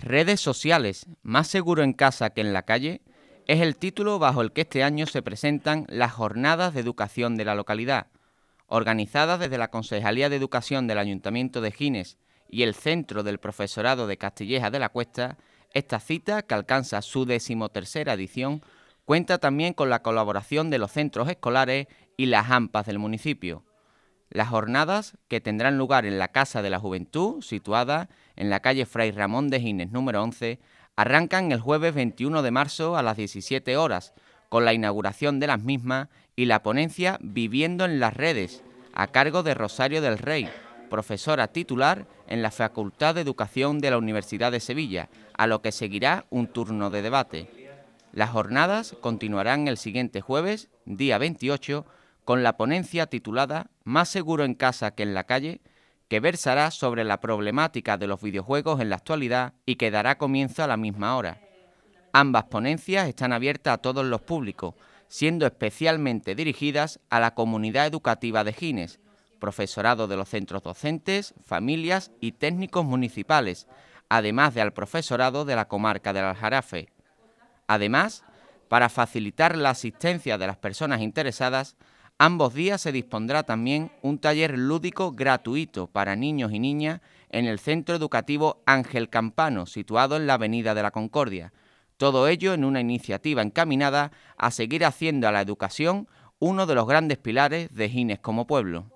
Redes sociales, más seguro en casa que en la calle, es el título bajo el que este año se presentan las jornadas de educación de la localidad, organizadas desde la Concejalía de Educación del Ayuntamiento de Gines y el Centro del Profesorado de Castilleja de la Cuesta, esta cita, que alcanza su decimotercera edición, cuenta también con la colaboración de los centros escolares y las AMPAs del municipio las jornadas que tendrán lugar en la Casa de la Juventud, situada en la calle Fray Ramón de Gines número 11, arrancan el jueves 21 de marzo a las 17 horas, con la inauguración de las mismas y la ponencia Viviendo en las redes, a cargo de Rosario del Rey, profesora titular en la Facultad de Educación de la Universidad de Sevilla, a lo que seguirá un turno de debate. Las jornadas continuarán el siguiente jueves, día 28, con la ponencia titulada Más seguro en casa que en la calle, que versará sobre la problemática de los videojuegos en la actualidad y que dará comienzo a la misma hora. Ambas ponencias están abiertas a todos los públicos, siendo especialmente dirigidas a la comunidad educativa de Gines, profesorado de los centros docentes, familias y técnicos municipales, además de al profesorado de la comarca del Aljarafe. Además, para facilitar la asistencia de las personas interesadas, Ambos días se dispondrá también un taller lúdico gratuito para niños y niñas en el Centro Educativo Ángel Campano, situado en la Avenida de la Concordia. Todo ello en una iniciativa encaminada a seguir haciendo a la educación uno de los grandes pilares de Gines como pueblo.